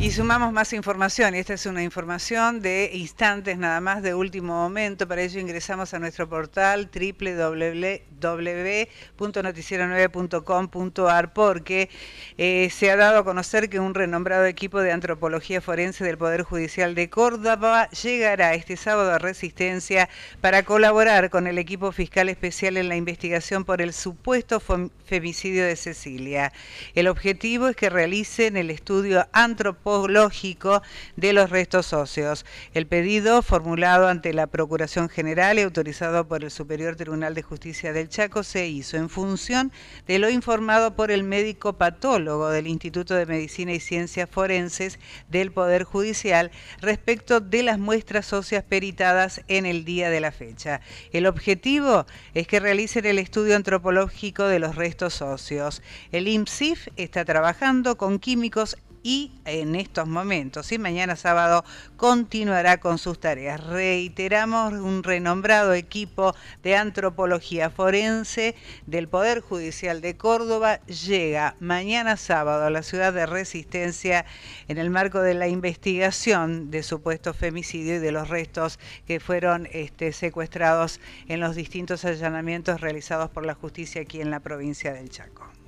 Y sumamos más información, y esta es una información de instantes nada más de último momento, para ello ingresamos a nuestro portal www www.noticiero9.com.ar porque eh, se ha dado a conocer que un renombrado equipo de antropología forense del Poder Judicial de Córdoba llegará este sábado a Resistencia para colaborar con el equipo fiscal especial en la investigación por el supuesto femicidio de Cecilia. El objetivo es que realicen el estudio antropológico de los restos óseos. El pedido formulado ante la Procuración General y autorizado por el Superior Tribunal de Justicia del Chaco se hizo en función de lo informado por el médico patólogo del Instituto de Medicina y Ciencias Forenses del Poder Judicial respecto de las muestras óseas peritadas en el día de la fecha. El objetivo es que realicen el estudio antropológico de los restos óseos. El IMSIF está trabajando con químicos y en estos momentos y mañana sábado continuará con sus tareas. Reiteramos un renombrado equipo de antropología forense del Poder Judicial de Córdoba llega mañana sábado a la ciudad de Resistencia en el marco de la investigación de supuesto femicidio y de los restos que fueron este, secuestrados en los distintos allanamientos realizados por la justicia aquí en la provincia del Chaco.